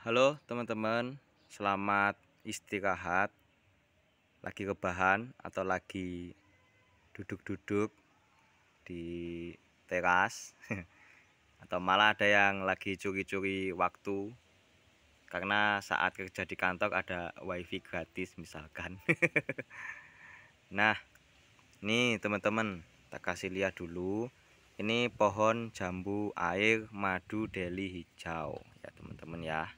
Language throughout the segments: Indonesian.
Halo teman-teman, selamat istirahat. Lagi rebahan atau lagi duduk-duduk di teras atau malah ada yang lagi curi-curi waktu karena saat kerja di kantor ada wifi gratis misalkan. nah, ini teman-teman, tak kasih lihat dulu. Ini pohon jambu air madu deli hijau ya teman-teman ya.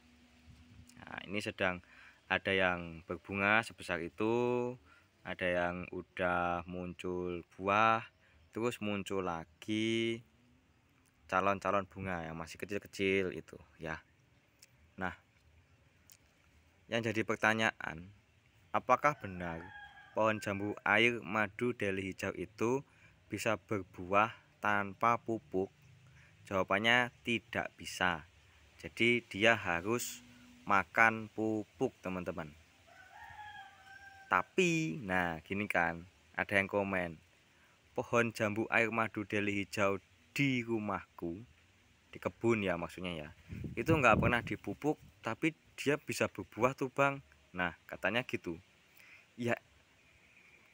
Nah, ini sedang ada yang berbunga sebesar itu, ada yang udah muncul buah, terus muncul lagi calon-calon bunga yang masih kecil-kecil itu ya. Nah, yang jadi pertanyaan, apakah benar pohon jambu air madu deli hijau itu bisa berbuah tanpa pupuk? Jawabannya tidak bisa. Jadi dia harus makan pupuk teman-teman tapi nah gini kan ada yang komen pohon jambu air madu deli hijau di rumahku di kebun ya maksudnya ya itu nggak pernah dipupuk tapi dia bisa berbuah tuh bang nah katanya gitu ya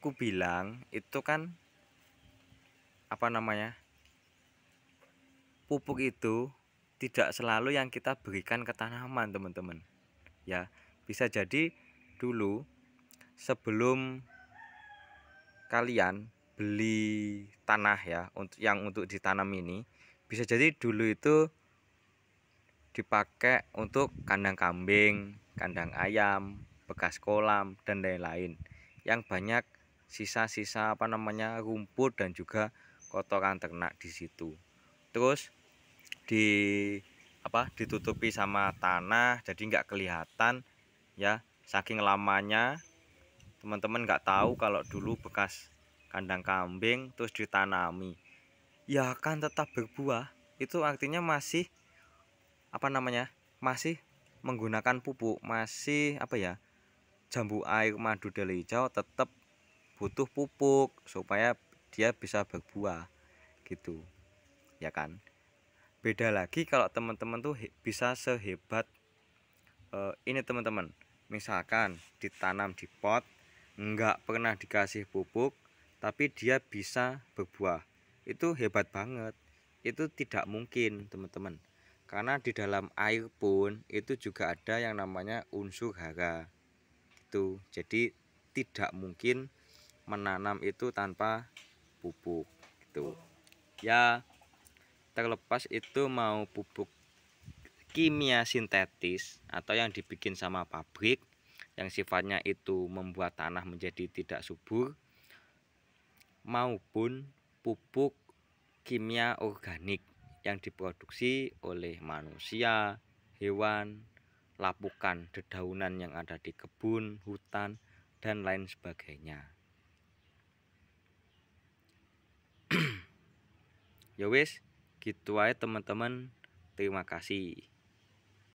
ku bilang itu kan apa namanya pupuk itu tidak selalu yang kita berikan ke tanaman teman-teman ya bisa jadi dulu sebelum kalian beli tanah ya untuk yang untuk ditanam ini bisa jadi dulu itu dipakai untuk kandang kambing, kandang ayam, bekas kolam dan lain-lain yang banyak sisa-sisa apa namanya rumput dan juga kotoran ternak di situ. Terus di apa ditutupi sama tanah jadi nggak kelihatan ya saking lamanya teman-teman nggak tahu kalau dulu bekas kandang kambing terus ditanami ya kan tetap berbuah itu artinya masih apa namanya masih menggunakan pupuk masih apa ya jambu air madu deli hijau tetap butuh pupuk supaya dia bisa berbuah gitu ya kan beda lagi kalau teman-teman tuh bisa sehebat uh, ini teman-teman misalkan ditanam di pot nggak pernah dikasih pupuk tapi dia bisa berbuah itu hebat banget itu tidak mungkin teman-teman karena di dalam air pun itu juga ada yang namanya unsur hara itu jadi tidak mungkin menanam itu tanpa pupuk gitu ya terlepas lepas itu mau pupuk kimia sintetis atau yang dibikin sama pabrik yang sifatnya itu membuat tanah menjadi tidak subur maupun pupuk kimia organik yang diproduksi oleh manusia, hewan, lapukan, dedaunan yang ada di kebun, hutan, dan lain sebagainya. ya gitu aja teman-teman terima kasih